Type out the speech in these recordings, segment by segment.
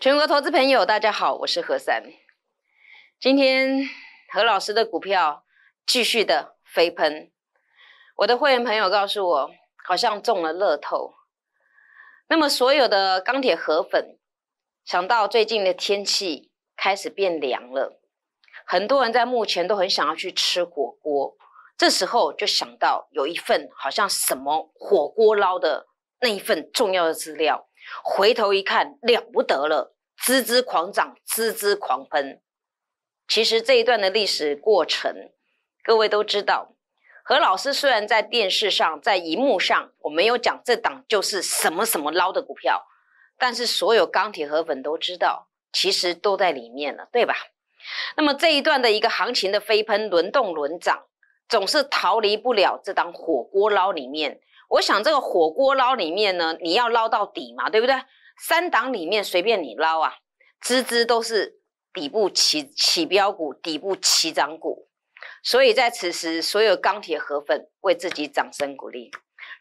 全国投资朋友，大家好，我是何三。今天何老师的股票继续的飞喷。我的会员朋友告诉我，好像中了乐透。那么所有的钢铁河粉想到最近的天气开始变凉了，很多人在目前都很想要去吃火锅。这时候就想到有一份好像什么火锅捞的那一份重要的资料。回头一看，了不得了，滋滋狂涨，滋滋狂喷。其实这一段的历史过程，各位都知道。何老师虽然在电视上、在荧幕上，我没有讲这档就是什么什么捞的股票，但是所有钢铁和粉都知道，其实都在里面了，对吧？那么这一段的一个行情的飞喷、轮动、轮涨，总是逃离不了这档火锅捞里面。我想这个火锅捞里面呢，你要捞到底嘛，对不对？三档里面随便你捞啊，支支都是底部起起标股、底部起涨股，所以在此时，所有钢铁河粉为自己掌声鼓励。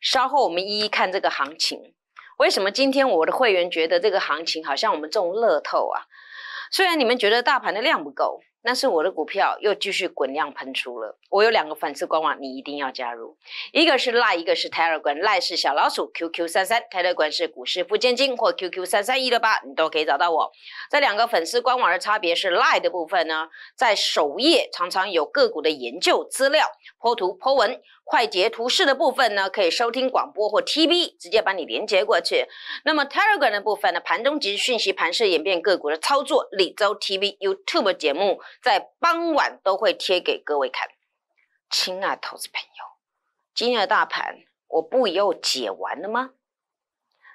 稍后我们一一看这个行情，为什么今天我的会员觉得这个行情好像我们中乐透啊？虽然你们觉得大盘的量不够。但是我的股票又继续滚量喷出了。我有两个粉丝官网，你一定要加入，一个是赖，一个是泰勒 i 赖是小老鼠 QQ 三三，泰勒官是股市不见金或 QQ 三三一六八，你都可以找到我。这两个粉丝官网的差别是赖的部分呢，在首页常常有个股的研究资料、剖图、剖文。快截图示的部分呢，可以收听广播或 T v 直接把你连接过去。那么 Telegram 的部分呢，盘中即时讯息、盘是演变、个股的操作、李周 T v YouTube 节目，在傍晚都会贴给各位看。亲爱的投资朋友，今天的大盘，我不又解完了吗？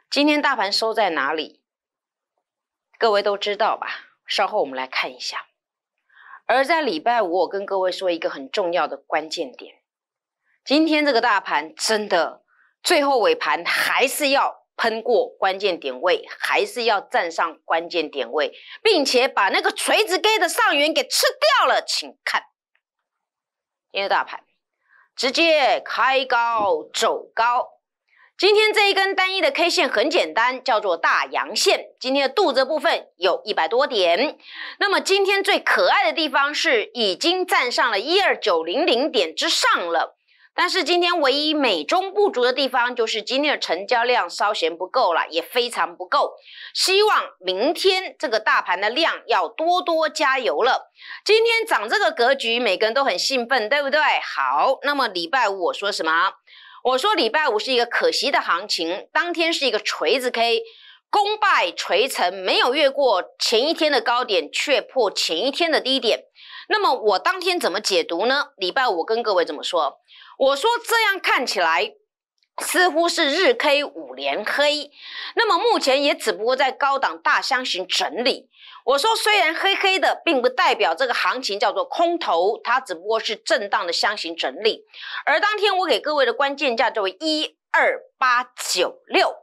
今天大盘收在哪里？各位都知道吧？稍后我们来看一下。而在礼拜五，我跟各位说一个很重要的关键点。今天这个大盘真的，最后尾盘还是要喷过关键点位，还是要站上关键点位，并且把那个锤子 K 的上缘给吃掉了。请看，今天大盘直接开高走高。今天这一根单一的 K 线很简单，叫做大阳线。今天的肚子部分有一百多点，那么今天最可爱的地方是已经站上了一二九零零点之上了。但是今天唯一美中不足的地方，就是今天的成交量稍嫌不够了，也非常不够。希望明天这个大盘的量要多多加油了。今天涨这个格局，每个人都很兴奋，对不对？好，那么礼拜五我说什么？我说礼拜五是一个可惜的行情，当天是一个锤子 K，功败垂成，没有越过前一天的高点，却破前一天的低点。那么我当天怎么解读呢？礼拜五跟各位怎么说？我说这样看起来似乎是日 K 五连黑，那么目前也只不过在高档大箱型整理。我说虽然黑黑的，并不代表这个行情叫做空头，它只不过是震荡的箱型整理。而当天我给各位的关键价作为一二八九六。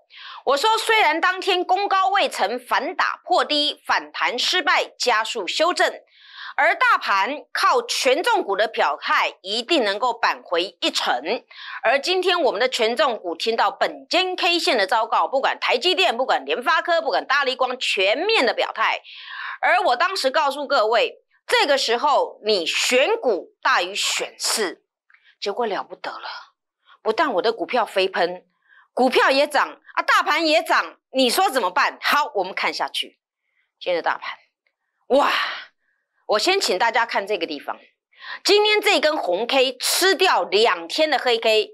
我说虽然当天高未成，反打破低，反弹失败，加速修正。而大盘靠权重股的表态，一定能够扳回一城。而今天我们的权重股听到本间 K 线的昭告，不管台积电，不管联发科，不管大力光全面的表态。而我当时告诉各位，这个时候你选股大于选市，结果了不得了，不但我的股票飞喷，股票也涨啊，大盘也涨，你说怎么办？好，我们看下去，今日大盘，哇！我先请大家看这个地方，今天这根红 K 吃掉两天的黑 K，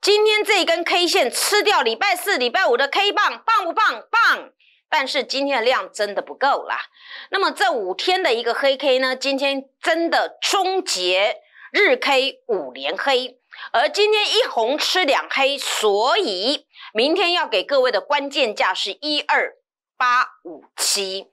今天这根 K 线吃掉礼拜四、礼拜五的 K 棒，棒不棒？棒！但是今天的量真的不够啦。那么这五天的一个黑 K 呢？今天真的终结日 K 五连黑，而今天一红吃两黑，所以明天要给各位的关键价是一二八五七，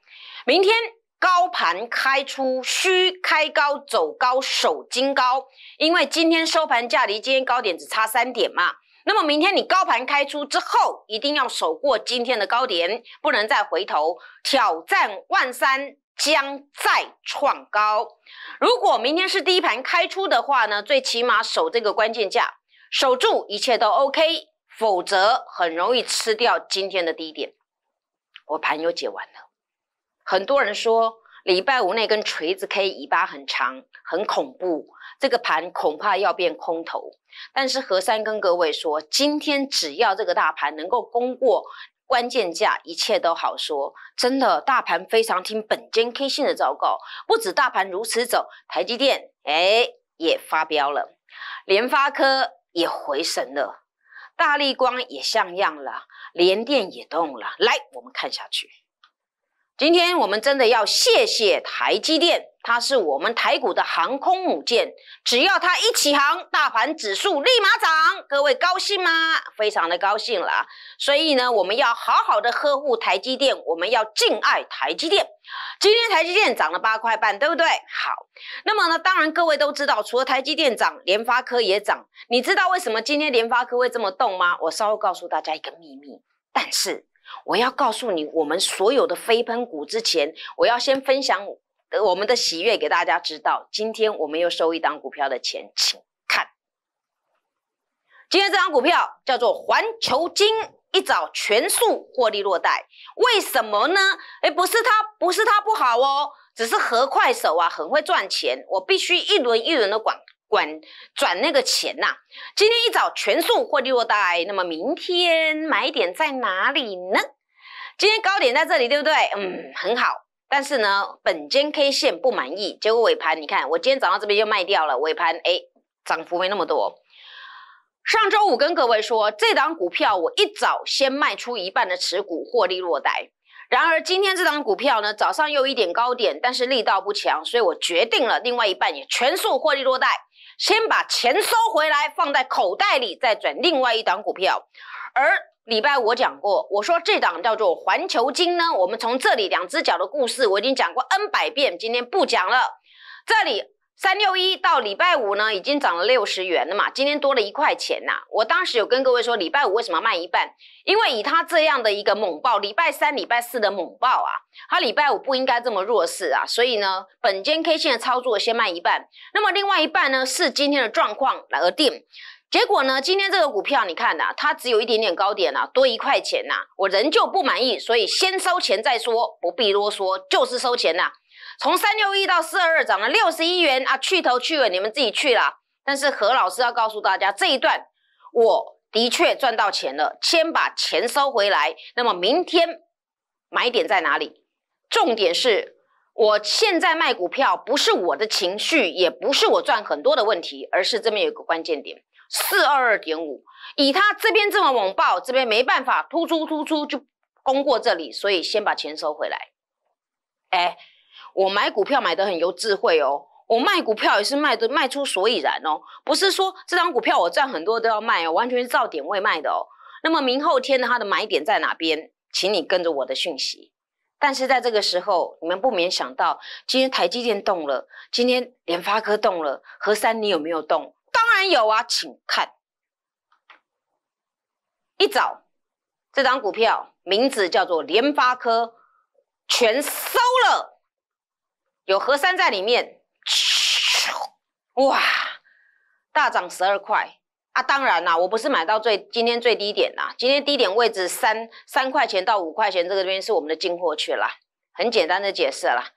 明天。高盘开出，需开高走高，守金高，因为今天收盘价离今天高点只差三点嘛。那么明天你高盘开出之后，一定要守过今天的高点，不能再回头挑战万三，将再创高。如果明天是低盘开出的话呢，最起码守这个关键价，守住一切都 OK，否则很容易吃掉今天的低点。我盘又解完了。很多人说，礼拜五那根锤子 K 尾巴很长，很恐怖，这个盘恐怕要变空头。但是何山跟各位说，今天只要这个大盘能够攻过关键价，一切都好说。真的，大盘非常听本间 K 线的报告。不止大盘如此走，台积电哎也发飙了，联发科也回神了，大立光也像样了，联电也动了。来，我们看下去。今天我们真的要谢谢台积电，它是我们台股的航空母舰，只要它一起航，大盘指数立马涨。各位高兴吗？非常的高兴啦！所以呢，我们要好好的呵护台积电，我们要敬爱台积电。今天台积电涨了八块半，对不对？好，那么呢，当然各位都知道，除了台积电涨，联发科也涨。你知道为什么今天联发科会这么动吗？我稍后告诉大家一个秘密，但是。我要告诉你，我们所有的飞喷股之前，我要先分享我们的喜悦给大家知道。今天我们又收一档股票的钱，请看。今天这张股票叫做环球金，一早全数获利落袋。为什么呢？诶不是它，不是它不好哦，只是和快手啊很会赚钱，我必须一轮一轮的管。管转那个钱呐？今天一早全数获利落袋，那么明天买点在哪里呢？今天高点在这里，对不对？嗯，很好。但是呢，本间 K 线不满意，结果尾盘你看，我今天早上这边就卖掉了。尾盘哎，涨幅没那么多。上周五跟各位说，这档股票我一早先卖出一半的持股获利落袋。然而今天这档股票呢，早上又一点高点，但是力道不强，所以我决定了，另外一半也全数获利落袋。先把钱收回来，放在口袋里，再转另外一档股票。而礼拜我讲过，我说这档叫做环球金呢。我们从这里两只脚的故事，我已经讲过 n 百遍，今天不讲了。这里。三六一到礼拜五呢，已经涨了六十元了嘛，今天多了一块钱呐。我当时有跟各位说，礼拜五为什么卖一半？因为以他这样的一个猛爆，礼拜三、礼拜四的猛爆啊，他礼拜五不应该这么弱势啊。所以呢，本间 K 线的操作先卖一半，那么另外一半呢是今天的状况而定。结果呢，今天这个股票你看呐，它只有一点点高点了，多一块钱呐，我仍旧不满意，所以先收钱再说，不必啰嗦，就是收钱呐。从三六一到四二二涨了六十一元啊，去头去尾你们自己去啦。但是何老师要告诉大家，这一段我的确赚到钱了，先把钱收回来。那么明天买点在哪里？重点是，我现在卖股票不是我的情绪，也不是我赚很多的问题，而是这边有个关键点，四二二点五，以他这边这么猛爆，这边没办法突出突出就攻过这里，所以先把钱收回来。哎。我买股票买的很有智慧哦，我卖股票也是卖的卖出所以然哦，不是说这张股票我赚很多都要卖哦，完全是照点位卖的哦。那么明后天的它的买点在哪边？请你跟着我的讯息。但是在这个时候，你们不免想到，今天台积电动了，今天联发科动了，和三你有没有动？当然有啊，请看，一早这张股票名字叫做联发科，全收了。有和山在里面，哇，大涨十二块啊！当然啦，我不是买到最今天最低点啦，今天低点位置三三块钱到五块钱这个边是我们的进货区啦，很简单的解释啦。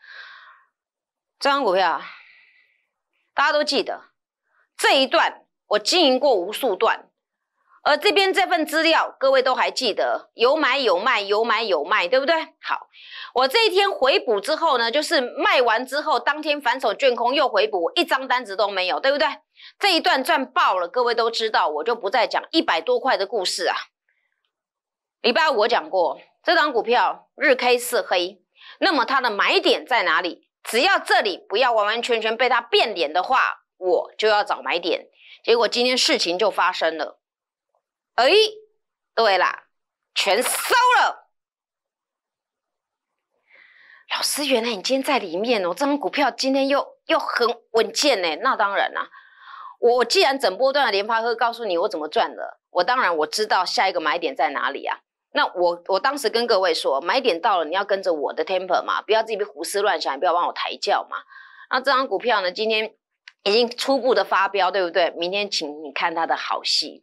这张股票，大家都记得这一段，我经营过无数段。而这边这份资料，各位都还记得，有买有卖，有买有卖，对不对？好，我这一天回补之后呢，就是卖完之后当天反手卷空又回补，一张单子都没有，对不对？这一段赚爆了，各位都知道，我就不再讲一百多块的故事啊。礼拜五我讲过，这张股票日 K 四黑，那么它的买点在哪里？只要这里不要完完全全被它变脸的话，我就要找买点。结果今天事情就发生了。哎，对啦，全收了。老师，原来你今天在里面哦，这张股票今天又又很稳健呢。那当然啦，我既然整波段的联发科，告诉你我怎么赚的，我当然我知道下一个买点在哪里啊。那我我当时跟各位说，买点到了，你要跟着我的 temper 嘛，不要自己胡思乱想，也不要帮我抬轿嘛。那这张股票呢，今天。已经初步的发飙，对不对？明天请你看他的好戏。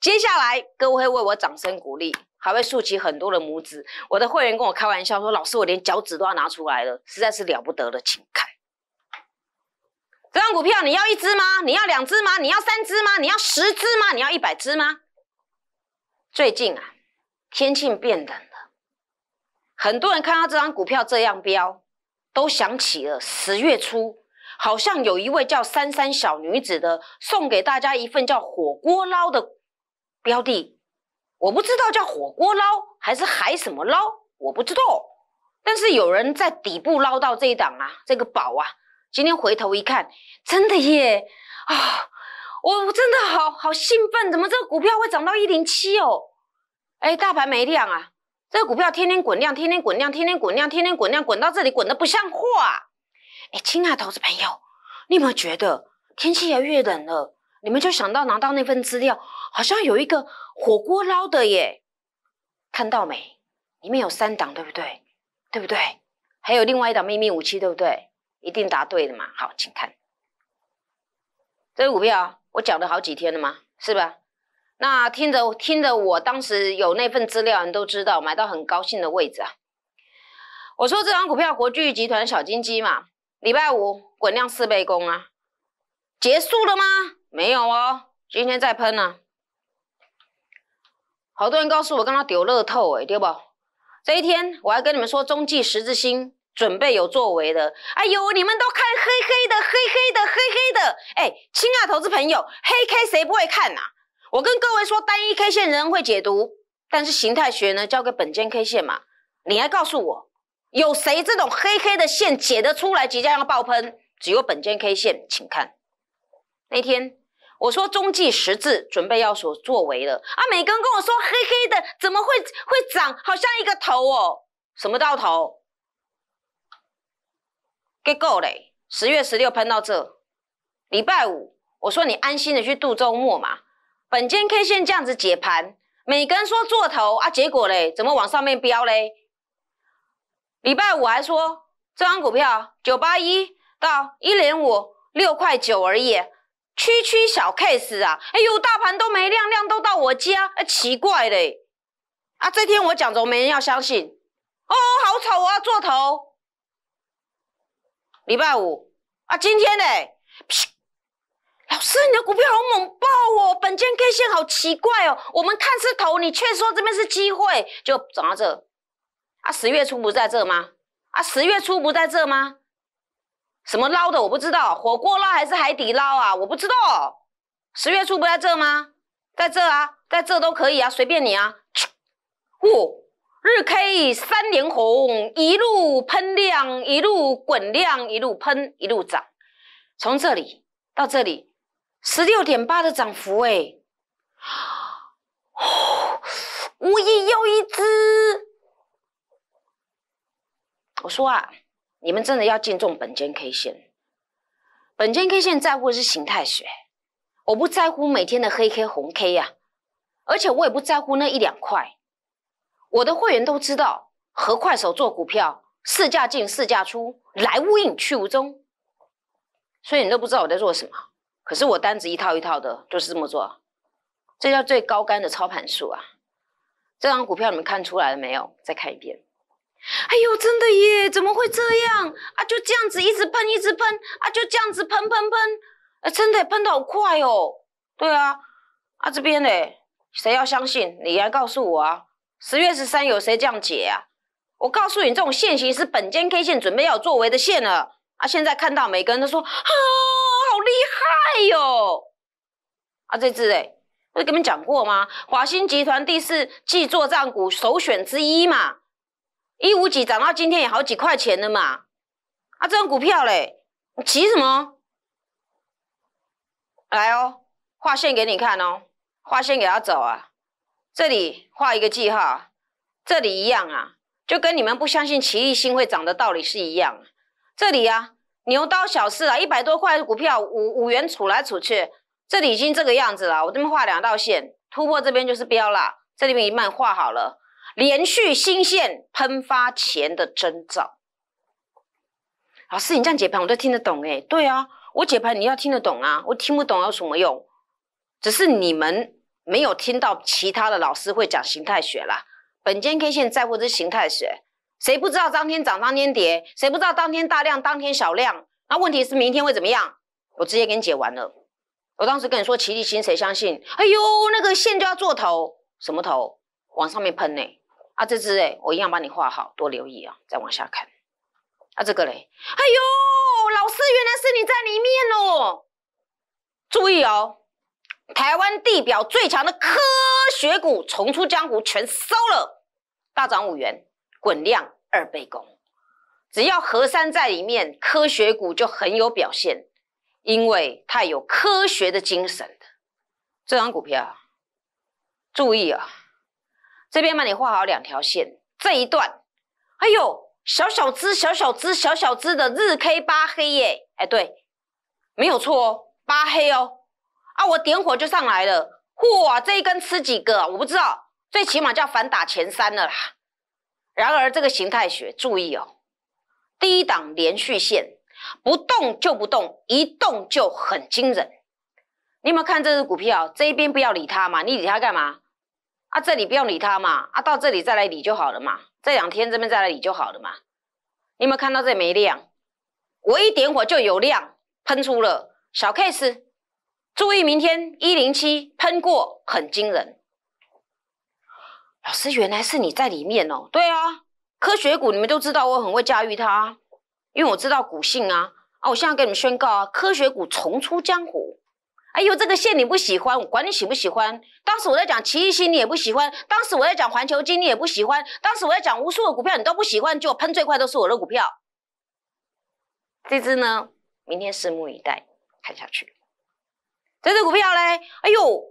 接下来，各位会为我掌声鼓励，还会竖起很多的拇指。我的会员跟我开玩笑说：“老师，我连脚趾都要拿出来了，实在是了不得了。”请看这张股票，你要一只吗？你要两只吗？你要三只吗？你要十只吗？你要一百只吗？最近啊，天气变冷了，很多人看到这张股票这样飙，都想起了十月初。好像有一位叫“三三小女子”的送给大家一份叫“火锅捞”的标的，我不知道叫“火锅捞”还是“海什么捞”，我不知道。但是有人在底部捞到这一档啊，这个宝啊！今天回头一看，真的耶啊！我我真的好好兴奋，怎么这个股票会涨到一零七哦？哎，大盘没量啊，这个股票天天滚量，天天滚量，天天滚量，天天滚量，滚到这里滚得不像话！亲爱的投资朋友，你有没有觉得天气越冷了，你们就想到拿到那份资料，好像有一个火锅捞的耶？看到没？里面有三档，对不对？对不对？还有另外一档秘密武器，对不对？一定答对的嘛？好，请看，这股票我讲了好几天了嘛，是吧？那听着听着，我当时有那份资料，你都知道买到很高兴的位置啊。我说这张股票国巨集团小金鸡嘛。礼拜五滚量四倍工啊，结束了吗？没有哦，今天在喷呢。好多人告诉我跟他丢乐透诶，对不？这一天我还跟你们说中继十字星准备有作为的，哎呦，你们都看黑黑的黑黑的黑黑的，哎，亲爱投资朋友，黑 K 谁不会看呐？我跟各位说，单一 K 线人会解读，但是形态学呢，交给本间 K 线嘛，你来告诉我。有谁这种黑黑的线解得出来？即将要爆喷，只有本间 K 线，请看那天，我说中继十字准备要所作为了啊，每个人跟我说黑黑的怎么会会长好像一个头哦，什么到头？给够嘞，十月十六喷到这，礼拜五我说你安心的去度周末嘛，本间 K 线这样子解盘，每个人说做头啊，结果嘞，怎么往上面飙嘞？礼拜五还说这张股票九八一到一零五六块九而已，区区小 case 啊！哎呦，大盘都没亮亮，都到我家，哎，奇怪嘞！啊，这天我讲怎么没人要相信，哦，好丑啊，做头。礼拜五啊，今天嘞，老师你的股票好猛爆哦，本间 K 线好奇怪哦，我们看是头，你却说这边是机会，就涨到这。啊，十月初不在这吗？啊，十月初不在这吗？什么捞的我不知道，火锅捞还是海底捞啊？我不知道。十月初不在这吗？在这啊，在这都可以啊，随便你啊。呼，日 K 三连红，一路喷量，一路滚量，一路喷，一路涨。从这里到这里，十六点八的涨幅诶。哦，我也要一只。我说啊，你们真的要敬重本间 K 线。本间 K 线在乎的是形态学，我不在乎每天的黑 K 红 K 呀，而且我也不在乎那一两块。我的会员都知道，和快手做股票，市价进市价出来，无影去无踪。所以你都不知道我在做什么，可是我单子一套一套的，就是这么做。这叫最高杆的操盘术啊！这张股票你们看出来了没有？再看一遍。哎呦，真的耶！怎么会这样啊？就这样子一直喷，一直喷啊，就这样子喷喷喷，真的喷的好快哦。对啊，啊这边呢？谁要相信？你来告诉我啊！十月十三有谁这样解啊？我告诉你，这种线型是本间 K 线准备要有作为的线了啊！现在看到每个人都说啊，好厉害哟！啊，这支哎，我跟你们讲过吗？华兴集团第四季作战股首选之一嘛。一五几涨到今天也好几块钱了嘛，啊，这种股票嘞，你急什么？来哦，画线给你看哦，画线给他走啊，这里画一个记号，这里一样啊，就跟你们不相信奇异性会涨的道理是一样。这里啊，牛刀小试啊，一百多块的股票五五元杵来杵去，这里已经这个样子了，我这边画两道线，突破这边就是标啦，这里面已满画好了。连续新线喷发前的征兆，老师，你这样解盘我都听得懂哎。对啊，我解盘你要听得懂啊，我听不懂有什么用？只是你们没有听到其他的老师会讲形态学啦。本间 K 线在或者是形态学，谁不知道当天涨当天跌，谁不知道当天大量当天小量？那问题是明天会怎么样？我直接给你解完了。我当时跟你说奇离新谁相信？哎呦，那个线就要做头，什么头？往上面喷呢？啊，这只哎，我一样帮你画好，多留意啊，再往下看。啊，这个嘞，哎呦，老师，原来是你在里面哦！注意哦，台湾地表最强的科学股重出江湖，全收了，大涨五元，滚量二倍功。只要河山在里面，科学股就很有表现，因为它有科学的精神的。这张股票，注意啊。这边帮你画好两条线，这一段，哎呦，小小只、小小只、小小只的日 K 八黑耶，哎对，没有错，八黑哦，啊，我点火就上来了，嚯，这一根吃几个我不知道，最起码就要反打前三了啦。然而这个形态学注意哦，低档连续线不动就不动，一动就很惊人。你有没有看这只股票这一边不要理它嘛，你理它干嘛？啊，这里不用理他嘛，啊，到这里再来理就好了嘛，这两天这边再来理就好了嘛。你有没有看到这里没亮？我一点火就有亮，喷出了小 case。注意，明天一零七喷过，很惊人。老师，原来是你在里面哦。对啊，科学股你们都知道我很会驾驭它，因为我知道股性啊。啊，我现在给你们宣告啊，科学股重出江湖。哎呦，这个线你不喜欢，我管你喜不喜欢。当时我在讲奇异星，你也不喜欢；当时我在讲环球金，你也不喜欢；当时我在讲无数的股票，你都不喜欢。就喷最快都是我的股票。这只呢，明天拭目以待，看下去。这只股票嘞，哎呦，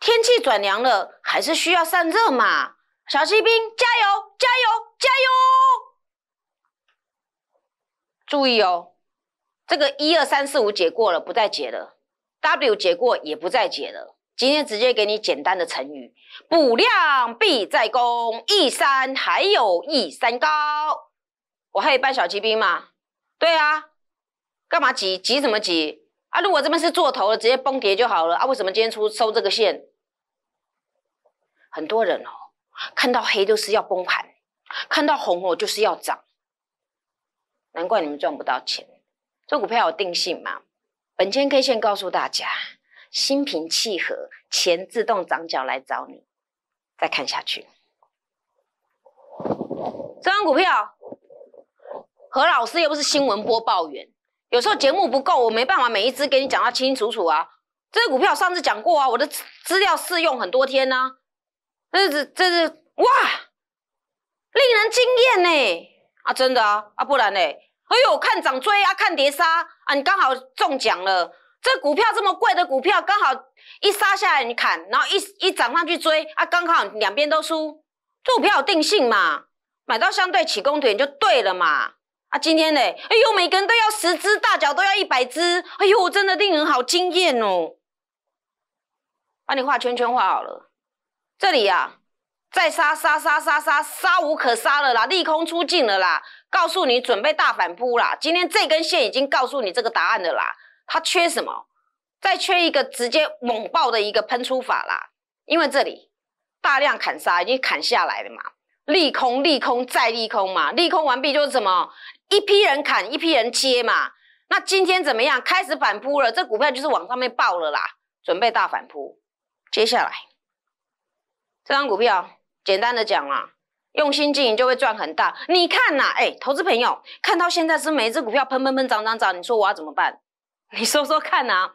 天气转凉了，还是需要散热嘛。小锡兵，加油，加油，加油！注意哦，这个一二三四五解过了，不再解了。W 解过也不再解了，今天直接给你简单的成语：补量必在攻一山还有一山高，我还有半小骑兵嘛？对啊，干嘛急？急什么急？啊，如果这边是做头了，直接崩跌就好了啊！为什么今天出收这个线？很多人哦，看到黑就是要崩盘，看到红哦就是要涨，难怪你们赚不到钱，做股票有定性嘛？本间 K 线告诉大家，心平气和，钱自动长脚来找你。再看下去，这张股票，何老师又不是新闻播报员，有时候节目不够，我没办法每一只给你讲到清清楚楚啊。这股票上次讲过啊，我的资料试用很多天呢。这是这是哇，令人惊艳呢啊，真的啊啊，不然呢？哎呦，看涨追啊，看跌杀。你刚好中奖了，这股票这么贵的股票，刚好一杀下来你砍，然后一一涨上去追，啊，刚好两边都输。做股票定性嘛，买到相对起攻点就对了嘛。啊，今天呢，哎呦，每人都要十只，大脚都要一百只，哎呦，真的令人好惊艳哦。把你画圈圈画好了，这里呀。再杀杀杀杀杀杀无可杀了啦，利空出尽了啦，告诉你准备大反扑啦。今天这根线已经告诉你这个答案了啦。它缺什么？再缺一个直接猛爆的一个喷出法啦。因为这里大量砍杀已经砍下来了嘛，利空利空再利空嘛，利空完毕就是什么一批人砍一批人接嘛。那今天怎么样？开始反扑了，这股票就是往上面爆了啦，准备大反扑。接下来这张股票。简单的讲啊，用心经营就会赚很大。你看呐，哎，投资朋友看到现在是每一只股票喷喷喷涨涨涨，你说我要怎么办？你说说看啊！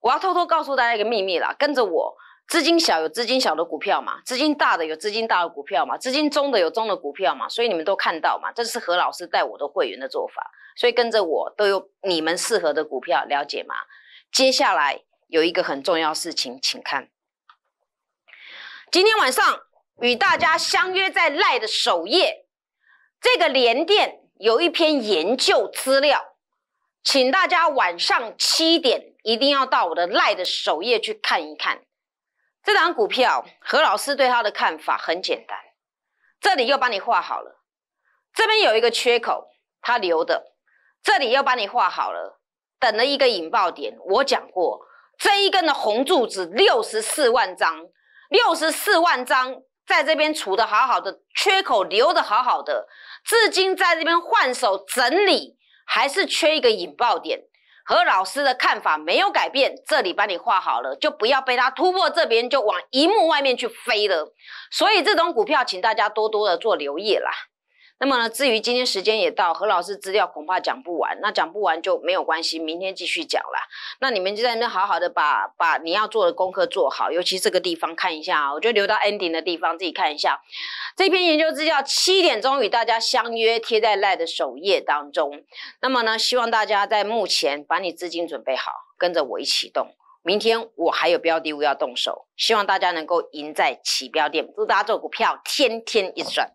我要偷偷告诉大家一个秘密啦，跟着我，资金小有资金小的股票嘛，资金大的有资金大的股票嘛，资金中的有中的股票嘛，所以你们都看到嘛，这是何老师带我的会员的做法，所以跟着我都有你们适合的股票，了解吗？接下来有一个很重要事情，请看，今天晚上。与大家相约在奈的首页，这个联电有一篇研究资料，请大家晚上七点一定要到我的奈的首页去看一看。这档股票，何老师对他的看法很简单，这里又帮你画好了，这边有一个缺口，他留的，这里又帮你画好了，等了一个引爆点。我讲过，这一根的红柱子六十四万张，六十四万张。在这边处的好好的，缺口留的好好的，至今在这边换手整理，还是缺一个引爆点。和老师的看法没有改变，这里帮你画好了，就不要被它突破这边，就往一幕外面去飞了。所以这种股票，请大家多多的做留意啦。那么呢，至于今天时间也到，何老师资料恐怕讲不完，那讲不完就没有关系，明天继续讲啦。那你们就在那好好的把把你要做的功课做好，尤其这个地方看一下，我就留到 ending 的地方自己看一下。这篇研究资料七点钟与大家相约，贴在 l i a e 的首页当中。那么呢，希望大家在目前把你资金准备好，跟着我一起动。明天我还有标的物要动手，希望大家能够赢在起标点。祝大家做股票天天一直赚。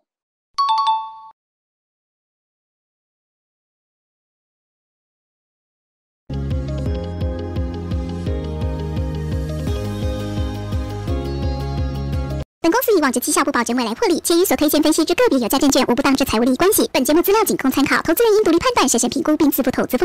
本公司以往就绩效不保证未来获利，且于所推荐分析之个别有价证券无不当之财务利益关系。本节目资料仅供参考，投资人应独立判断、审慎评估并自负投资风险。